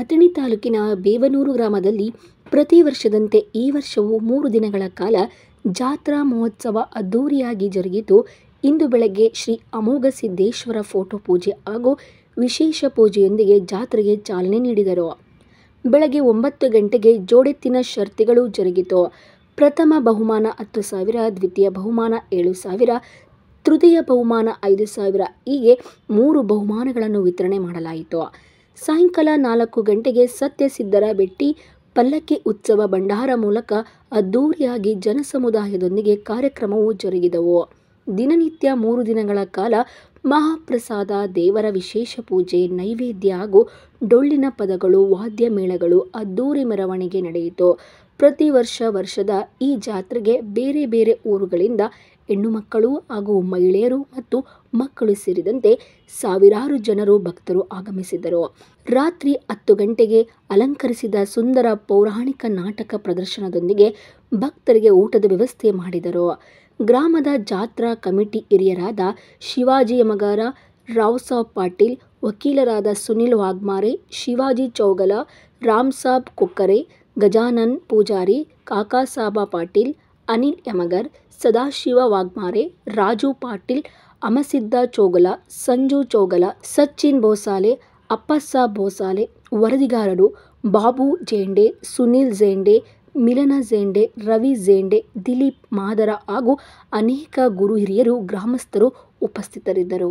ಅಥಣಿ ತಾಲೂಕಿನ ಬೇವನೂರು ಗ್ರಾಮದಲ್ಲಿ ಪ್ರತಿ ವರ್ಷದಂತೆ ಈ ವರ್ಷವೂ ಮೂರು ದಿನಗಳ ಕಾಲ ಜಾತ್ರಾ ಮಹೋತ್ಸವ ಅದ್ದೂರಿಯಾಗಿ ಜರುಗಿತು ಇಂದು ಬೆಳಗ್ಗೆ ಶ್ರೀ ಅಮೋಘ ಸಿದ್ದೇಶ್ವರ ಫೋಟೋ ಪೂಜೆ ಹಾಗೂ ವಿಶೇಷ ಪೂಜೆಯೊಂದಿಗೆ ಜಾತ್ರೆಗೆ ಚಾಲನೆ ನೀಡಿದರು ಬೆಳಗ್ಗೆ ಒಂಬತ್ತು ಗಂಟೆಗೆ ಜೋಡೆತ್ತಿನ ಶರ್ತಿಗಳು ಜರುಗಿತು ಪ್ರಥಮ ಬಹುಮಾನ ಹತ್ತು ಸಾವಿರ ದ್ವಿತೀಯ ಬಹುಮಾನ ಏಳು ಸಾವಿರ ತೃತೀಯ ಬಹುಮಾನ ಐದು ಸಾವಿರ ಹೀಗೆ ಮೂರು ಬಹುಮಾನಗಳನ್ನು ವಿತರಣೆ ಮಾಡಲಾಯಿತು ಸಾಯಂಕಾಲ ನಾಲ್ಕು ಗಂಟೆಗೆ ಸತ್ಯಸಿದ್ಧರ ಬೆಟ್ಟಿ ಪಲ್ಲಕ್ಕಿ ಉತ್ಸವ ಭಂಡಾರ ಮೂಲಕ ಅದ್ದೂರಿಯಾಗಿ ಜನಸಮುದಾಯದೊಂದಿಗೆ ಕಾರ್ಯಕ್ರಮವು ಜರುಗಿದವು ದಿನನಿತ್ಯ ಮೂರು ದಿನಗಳ ಕಾಲ ಮಹಾಪ್ರಸಾದ ದೇವರ ವಿಶೇಷ ಪೂಜೆ ನೈವೇದ್ಯ ಹಾಗೂ ಡೊಳ್ಳಿನ ಪದಗಳು ವಾದ್ಯ ಮೇಳಗಳು ಅದ್ದೂರಿ ಮೆರವಣಿಗೆ ನಡೆಯಿತು ಪ್ರತಿ ವರ್ಷ ವರ್ಷದ ಈ ಜಾತ್ರೆಗೆ ಬೇರೆ ಬೇರೆ ಊರುಗಳಿಂದ ಹೆಣ್ಣು ಮಕ್ಕಳು ಹಾಗೂ ಮಹಿಳೆಯರು ಮತ್ತು ಮಕ್ಕಳು ಸೇರಿದಂತೆ ಸಾವಿರಾರು ಜನರು ಭಕ್ತರು ಆಗಮಿಸಿದರು ರಾತ್ರಿ ಹತ್ತು ಗಂಟೆಗೆ ಅಲಂಕರಿಸಿದ ಸುಂದರ ಪೌರಾಣಿಕ ನಾಟಕ ಪ್ರದರ್ಶನದೊಂದಿಗೆ ಭಕ್ತರಿಗೆ ಊಟದ ವ್ಯವಸ್ಥೆ ಮಾಡಿದರು ಗ್ರಾಮದ ಜಾತ್ರಾ ಕಮಿಟಿ ಹಿರಿಯರಾದ ಶಿವಾಜಿ ಯಮಗಾರ, ರಾವ್ಸಾಬ್ ಪಾಟೀಲ್, ವಕೀಲರಾದ ಸುನಿಲ್ ವಾಗ್ಮಾರೆ ಶಿವಾಜಿ ಚೌಗಲ, ರಾಮ್ಸಾಬ್ ಕೊಕ್ಕರೆ, ಗಜಾನನ್ ಪೂಜಾರಿ, ಕಾಕಾಸಾಬ ಪಾಟೀಲ್, ಅನಿಲ್ ಯಮಗರ್, ಸದಾಶಿವ ವಾಗ್ಮಾರೆ ರಾಜು ಪಾಟೀಲ್, ಅಮಸಿದ್ದ ಚೌಗಲ, ಸಂಜು ಚೌಗಲ, ಸಚಿನ್ ಬೋಸಾಲೆ, ಅಪ್ಪಸ ಭೋಸಾಲೆ ವರದಿಗಾರರು ಬಾಬು ಜೇಂಡೆ, ಸುನಿಲ್ ಜೇಂಡೆ, ಮಿಲನ ಜೇಂಡೆ ರವಿ ಜೇಂಡೆ ದಿಲೀಪ್ ಮಾದರ ಹಾಗೂ ಅನೇಕ ಗುರು ಹಿರಿಯರು ಗ್ರಾಮಸ್ಥರು ಉಪಸ್ಥಿತರಿದ್ದರು